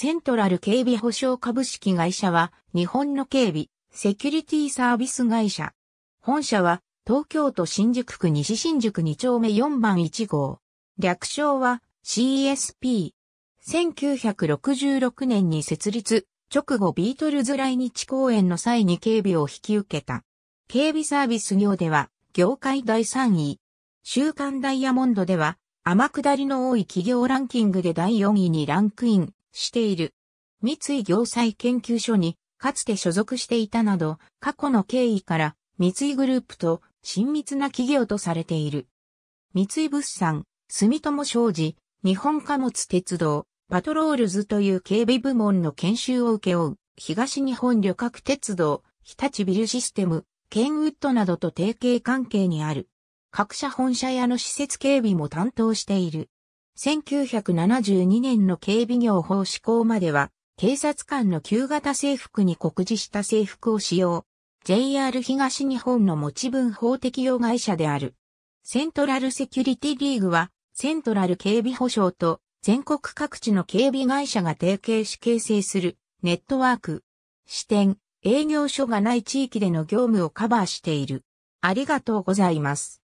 セントラル警備保障株式会社は日本の警備、セキュリティサービス会社。本社は東京都新宿区西新宿2丁目4番1号。略称は CSP。1966年に設立、直後ビートルズ来日公演の際に警備を引き受けた。警備サービス業では業界第3位。週刊ダイヤモンドでは天下りの多い企業ランキングで第4位にランクイン。している。三井行災研究所にかつて所属していたなど、過去の経緯から三井グループと親密な企業とされている。三井物産、住友商事、日本貨物鉄道、パトロールズという警備部門の研修を受け負う、東日本旅客鉄道、日立ビルシステム、ケンウッドなどと提携関係にある。各社本社屋の施設警備も担当している。1972年の警備業法施行までは、警察官の旧型制服に告示した制服を使用。JR 東日本の持ち分法適用会社である。セントラルセキュリティリーグは、セントラル警備保障と全国各地の警備会社が提携し形成するネットワーク、支店、営業所がない地域での業務をカバーしている。ありがとうございます。